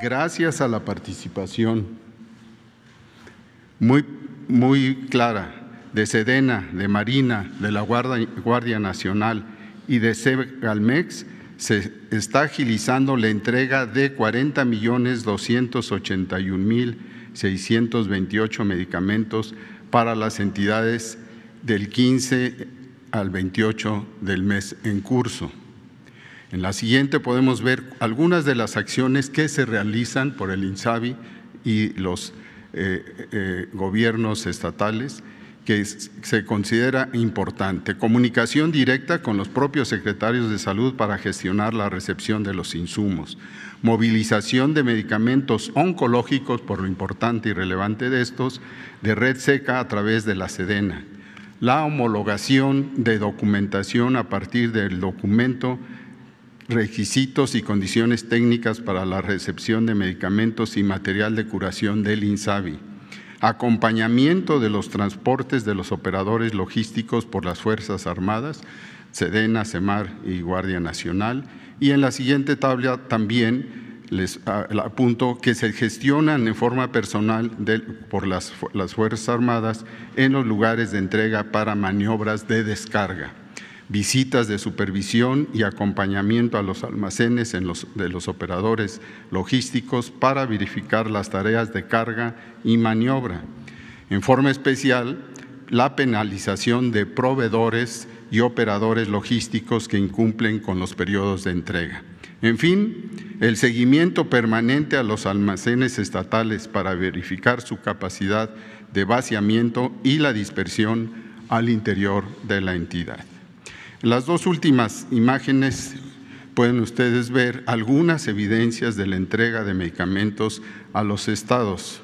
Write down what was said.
Gracias a la participación muy, clara de Sedena, de Marina, de la Guardia, Nacional y de Segalmex, se está agilizando la entrega de 40 millones 281 mil 628 medicamentos para las entidades del 15 al 28 del mes en curso. En la siguiente podemos ver algunas de las acciones que se realizan por el INSABI y los eh, eh, gobiernos estatales que se considera importante. Comunicación directa con los propios secretarios de salud para gestionar la recepción de los insumos. Movilización de medicamentos oncológicos por lo importante y relevante de estos, de red seca a través de la Sedena. La homologación de documentación a partir del documento requisitos y condiciones técnicas para la recepción de medicamentos y material de curación del INSABI, acompañamiento de los transportes de los operadores logísticos por las Fuerzas Armadas, Sedena, Semar y Guardia Nacional. Y en la siguiente tabla también les apunto que se gestionan en forma personal por las Fuerzas Armadas en los lugares de entrega para maniobras de descarga visitas de supervisión y acompañamiento a los almacenes de los operadores logísticos para verificar las tareas de carga y maniobra. En forma especial, la penalización de proveedores y operadores logísticos que incumplen con los periodos de entrega. En fin, el seguimiento permanente a los almacenes estatales para verificar su capacidad de vaciamiento y la dispersión al interior de la entidad. Las dos últimas imágenes pueden ustedes ver algunas evidencias de la entrega de medicamentos a los estados.